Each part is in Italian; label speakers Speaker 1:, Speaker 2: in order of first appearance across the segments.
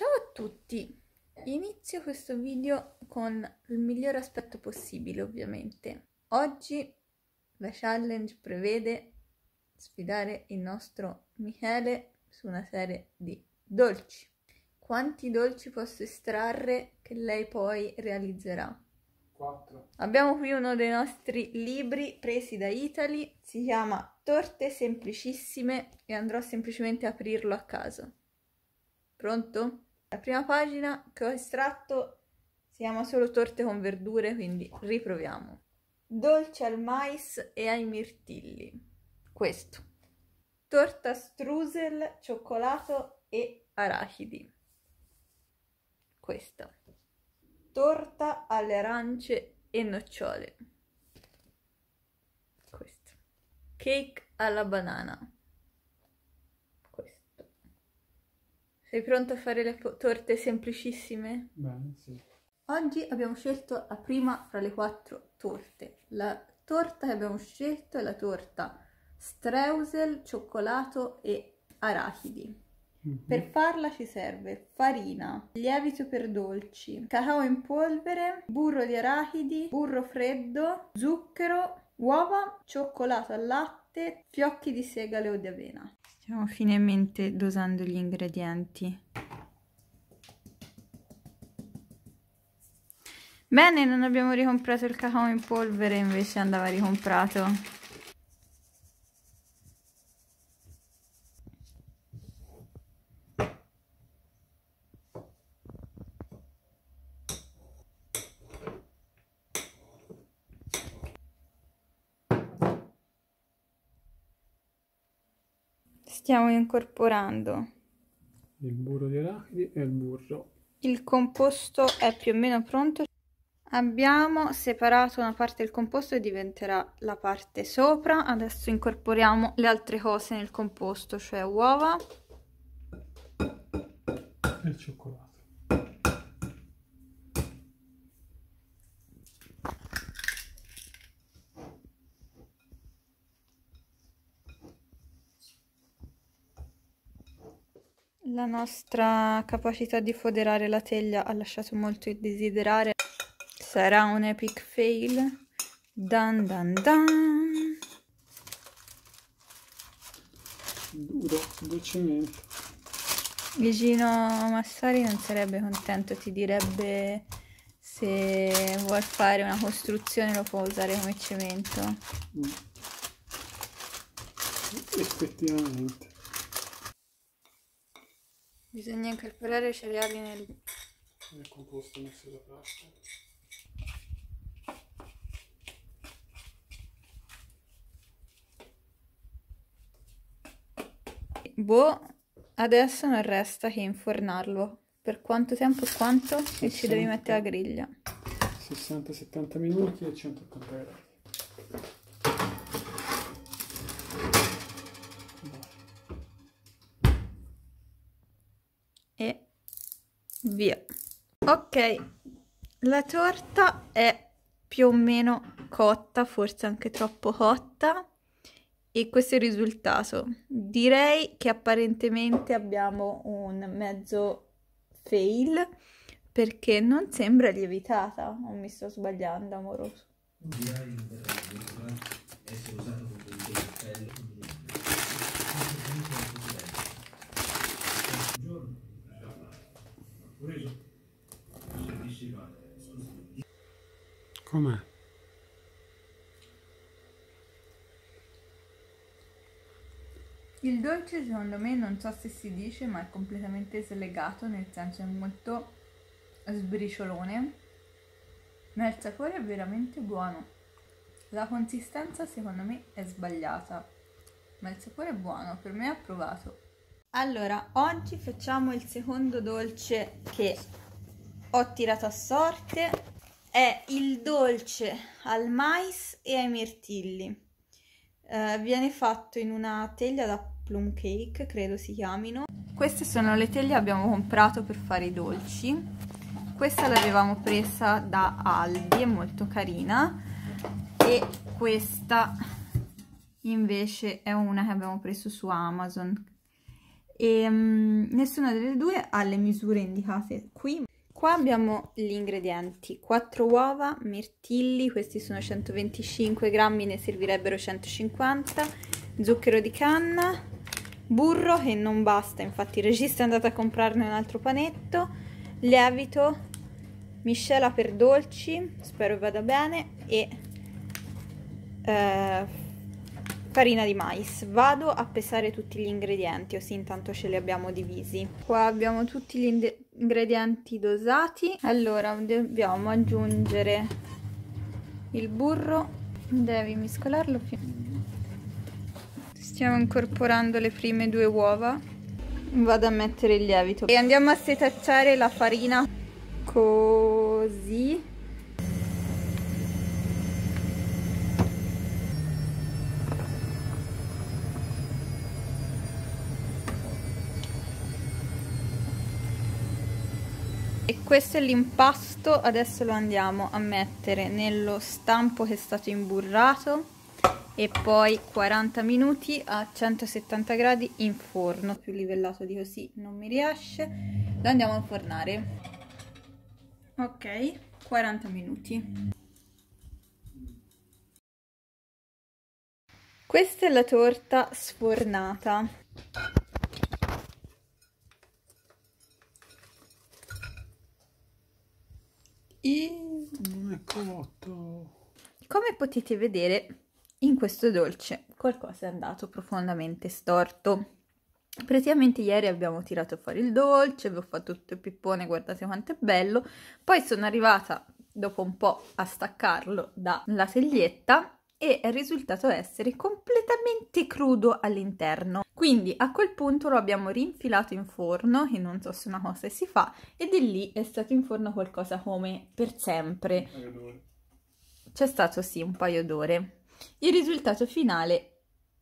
Speaker 1: Ciao a tutti! Inizio questo video con il miglior aspetto possibile, ovviamente. Oggi la challenge prevede sfidare il nostro Michele su una serie di dolci. Quanti dolci posso estrarre che lei poi realizzerà? 4. Abbiamo qui uno dei nostri libri presi da Italy, si chiama Torte semplicissime e andrò semplicemente a aprirlo a caso. Pronto? La prima pagina che ho estratto si chiama solo torte con verdure, quindi riproviamo. Dolce al mais e ai mirtilli. Questo. Torta strusel, cioccolato e arachidi. Questa. Torta alle arance e nocciole. Questa. Cake alla banana. Sei pronto a fare le torte semplicissime? Bene, sì. Oggi abbiamo scelto la prima fra le quattro torte. La torta che abbiamo scelto è la torta streusel, cioccolato e arachidi. Mm -hmm. Per farla ci serve farina, lievito per dolci, cacao in polvere, burro di arachidi, burro freddo, zucchero, uova, cioccolato al latte, fiocchi di segale o di avena stiamo finemente dosando gli ingredienti bene non abbiamo ricomprato il cacao in polvere invece andava ricomprato stiamo incorporando il burro di arachidi e il burro. Il composto è più o meno pronto. Abbiamo separato una parte del composto e diventerà la parte sopra. Adesso incorporiamo le altre cose nel composto, cioè uova e il cioccolato. La nostra capacità di foderare la teglia ha lasciato molto il desiderare. Sarà un epic fail. Dan dan dan. Duro, dolcemente. Vicino Massari non sarebbe contento, ti direbbe se vuoi fare una costruzione lo può usare come cemento. Mm. Effettivamente. Bisogna incorporare i cereali nel... nel composto messo da parte. Boh, adesso non resta che infornarlo. Per quanto tempo e quanto? e ci devi mettere la griglia. 60-70 minuti e 180 gradi. via ok la torta è più o meno cotta forse anche troppo cotta e questo è il risultato direi che apparentemente abbiamo un mezzo fail perché non sembra lievitata o mi sto sbagliando amoroso Com'è? Il dolce secondo me non so se si dice ma è completamente slegato nel senso è molto sbriciolone ma il sapore è veramente buono. La consistenza secondo me è sbagliata ma il sapore è buono, per me è approvato. Allora, oggi facciamo il secondo dolce che ho tirato a sorte è il dolce al mais e ai mirtilli. Uh, viene fatto in una teglia da plum cake, credo si chiamino. Queste sono le teglie che abbiamo comprato per fare i dolci. Questa l'avevamo presa da Aldi, è molto carina. E questa invece è una che abbiamo preso su Amazon. E, um, nessuna delle due ha le misure indicate qui. Qua abbiamo gli ingredienti, 4 uova, mirtilli, questi sono 125 grammi, ne servirebbero 150, zucchero di canna, burro che non basta, infatti il regista è andato a comprarne un altro panetto, lievito, miscela per dolci, spero vada bene, e eh, farina di mais. Vado a pesare tutti gli ingredienti, così intanto ce li abbiamo divisi. Qua abbiamo tutti gli ingredienti ingredienti dosati allora dobbiamo aggiungere il burro devi mescolarlo stiamo incorporando le prime due uova vado a mettere il lievito e andiamo a setacciare la farina così questo è l'impasto adesso lo andiamo a mettere nello stampo che è stato imburrato e poi 40 minuti a 170 gradi in forno più livellato di così non mi riesce lo andiamo a fornare ok 40 minuti questa è la torta sfornata e un eccovotto. Come potete vedere in questo dolce qualcosa è andato profondamente storto. Praticamente ieri abbiamo tirato fuori il dolce, vi ho fatto tutto il pippone, guardate quanto è bello. Poi sono arrivata dopo un po' a staccarlo dalla teglietta e è risultato essere completamente crudo all'interno. Quindi a quel punto lo abbiamo rinfilato in forno, che non so se una cosa si fa, e di lì è stato in forno qualcosa come per sempre. C'è stato sì un paio d'ore. Il risultato finale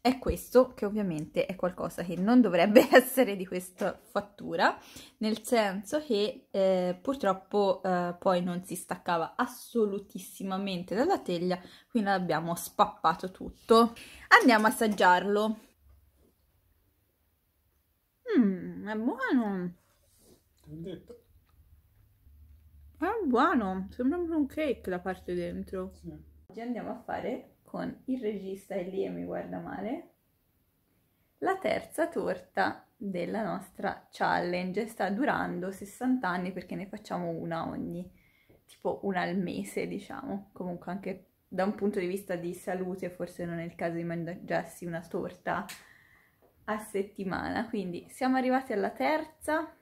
Speaker 1: è questo, che ovviamente è qualcosa che non dovrebbe essere di questa fattura, nel senso che eh, purtroppo eh, poi non si staccava assolutissimamente dalla teglia, quindi l'abbiamo spappato tutto. Andiamo a assaggiarlo. Mmm, è buono! È buono! Sembra un cake la parte dentro. Sì. Oggi andiamo a fare con il regista e lì e mi guarda male la terza torta della nostra challenge sta durando 60 anni perché ne facciamo una ogni tipo una al mese diciamo comunque anche da un punto di vista di salute forse non è il caso di mangiarsi una torta a settimana quindi siamo arrivati alla terza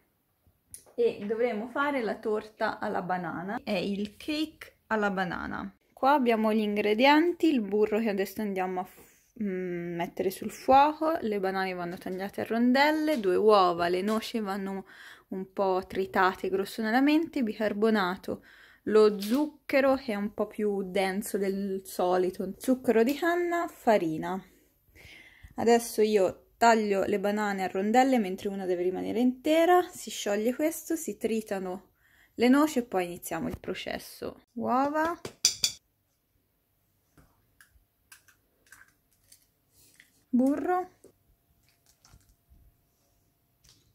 Speaker 1: e dovremo fare la torta alla banana è il cake alla banana qua abbiamo gli ingredienti il burro che adesso andiamo a mm, mettere sul fuoco le banane vanno tagliate a rondelle due uova le noci vanno un po' tritate grossolanamente bicarbonato lo zucchero che è un po' più denso del solito zucchero di canna farina adesso io taglio le banane a rondelle mentre una deve rimanere intera, si scioglie questo, si tritano le noci e poi iniziamo il processo. Uova, burro,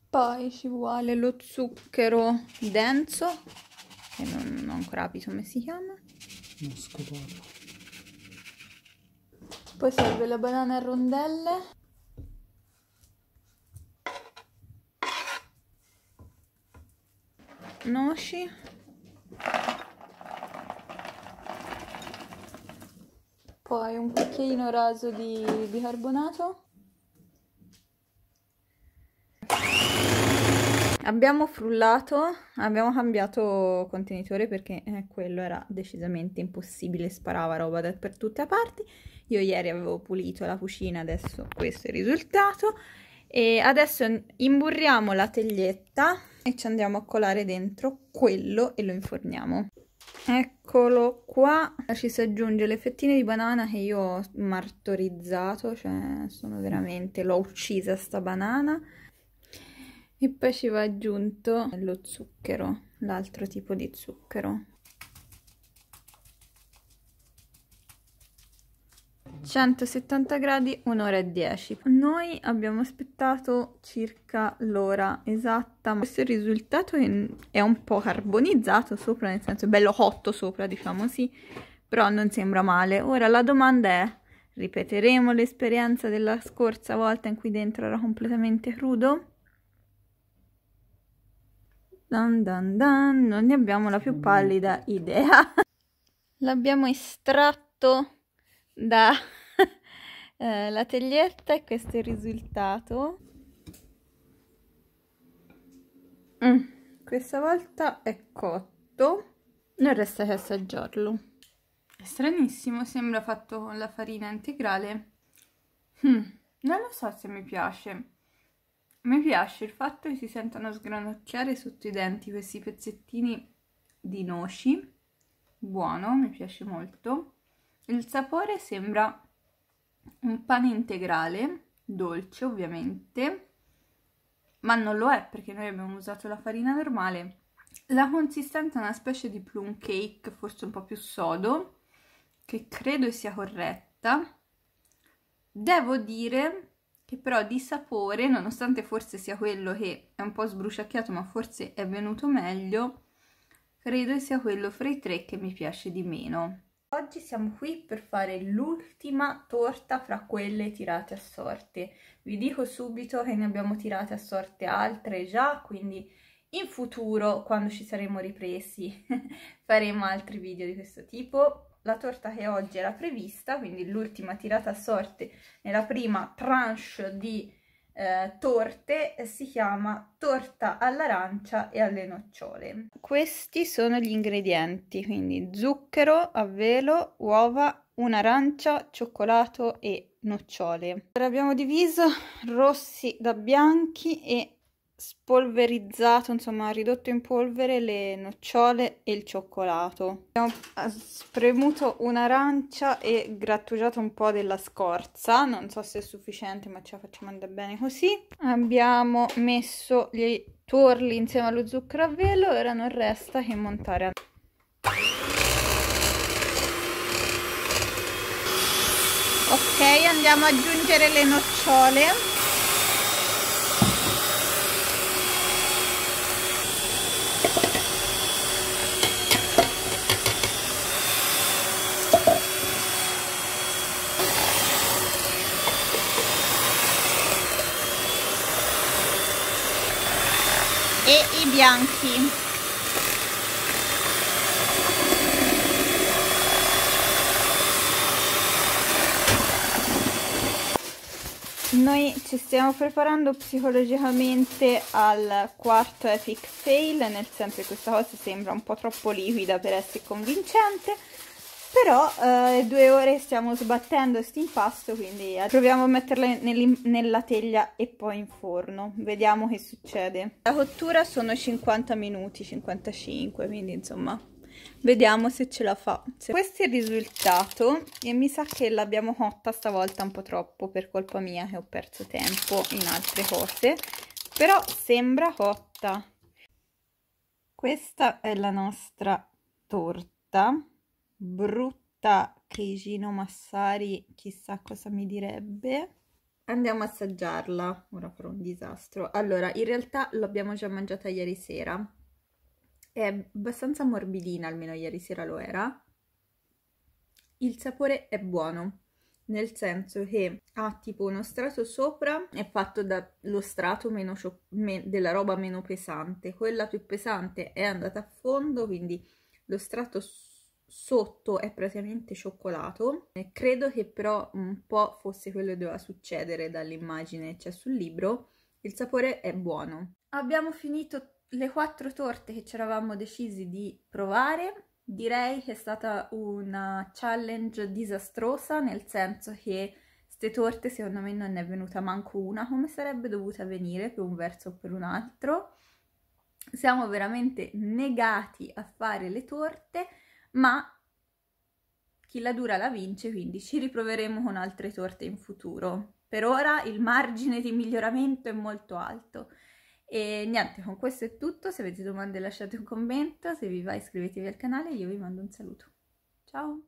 Speaker 1: poi ci vuole lo zucchero denso, che non ho ancora capito come si chiama. Moscopolo. Poi serve la banana a rondelle, noci poi un cucchiaino raso di bicarbonato abbiamo frullato abbiamo cambiato contenitore perché eh, quello era decisamente impossibile sparava roba da tutte le parti io ieri avevo pulito la cucina adesso questo è il risultato e adesso imburriamo la teglietta e ci andiamo a colare dentro quello e lo inforniamo eccolo qua ci si aggiunge le fettine di banana che io ho martorizzato cioè sono veramente l'ho uccisa sta banana e poi ci va aggiunto lo zucchero l'altro tipo di zucchero 170 gradi, 1 ora e 10. Noi abbiamo aspettato circa l'ora esatta, ma questo risultato è un po' carbonizzato sopra, nel senso è bello cotto sopra, diciamo sì, però non sembra male. Ora la domanda è, ripeteremo l'esperienza della scorsa volta in cui dentro era completamente crudo? Dun dun dun, non ne abbiamo la più mm. pallida idea. L'abbiamo estratto dalla eh, teglietta e questo è il risultato. Mm, questa volta è cotto, non resta che assaggiarlo. È stranissimo, sembra fatto con la farina integrale. Mm, non lo so se mi piace. Mi piace il fatto che si sentano sgranocchiare sotto i denti questi pezzettini di noci. Buono, mi piace molto. Il sapore sembra un pane integrale, dolce ovviamente, ma non lo è perché noi abbiamo usato la farina normale. La consistenza è una specie di plum cake, forse un po' più sodo, che credo sia corretta. Devo dire che però di sapore, nonostante forse sia quello che è un po' sbruciacchiato, ma forse è venuto meglio, credo sia quello fra i tre che mi piace di meno. Oggi siamo qui per fare l'ultima torta fra quelle tirate a sorte. Vi dico subito che ne abbiamo tirate a sorte altre già, quindi in futuro, quando ci saremo ripresi, faremo altri video di questo tipo. La torta che oggi era prevista, quindi l'ultima tirata a sorte nella prima tranche di eh, torte eh, si chiama torta all'arancia e alle nocciole. Questi sono gli ingredienti, quindi zucchero a velo, uova, un'arancia, cioccolato e nocciole. Ora abbiamo diviso rossi da bianchi e spolverizzato, insomma ridotto in polvere le nocciole e il cioccolato. Abbiamo ah, spremuto un'arancia e grattugiato un po' della scorza, non so se è sufficiente ma ce la facciamo andare bene così. Abbiamo messo gli tuorli insieme allo zucchero a velo, ora non resta che montare a... Ok, andiamo ad aggiungere le nocciole. bianchi noi ci stiamo preparando psicologicamente al quarto epic fail nel senso che questa cosa sembra un po' troppo liquida per essere convincente però eh, due ore stiamo sbattendo questo impasto quindi proviamo a metterla nella teglia e poi in forno vediamo che succede la cottura sono 50 minuti 55 quindi insomma vediamo se ce la fa se... questo è il risultato e mi sa che l'abbiamo cotta stavolta un po' troppo per colpa mia che ho perso tempo in altre cose però sembra cotta questa è la nostra torta brutta Keijino Massari chissà cosa mi direbbe. Andiamo a assaggiarla, ora farò un disastro. Allora, in realtà l'abbiamo già mangiata ieri sera. È abbastanza morbidina, almeno ieri sera lo era. Il sapore è buono, nel senso che ha tipo uno strato sopra, è fatto dallo strato meno me della roba meno pesante. Quella più pesante è andata a fondo, quindi lo strato sopra sotto è praticamente cioccolato, eh, credo che però un po' fosse quello che doveva succedere dall'immagine che c'è sul libro, il sapore è buono. Abbiamo finito le quattro torte che ci eravamo decisi di provare, direi che è stata una challenge disastrosa, nel senso che queste torte secondo me non è venuta manco una come sarebbe dovuta venire per un verso o per un altro. Siamo veramente negati a fare le torte, ma chi la dura la vince, quindi ci riproveremo con altre torte in futuro. Per ora il margine di miglioramento è molto alto. E niente, con questo è tutto, se avete domande lasciate un commento, se vi va iscrivetevi al canale, io vi mando un saluto. Ciao!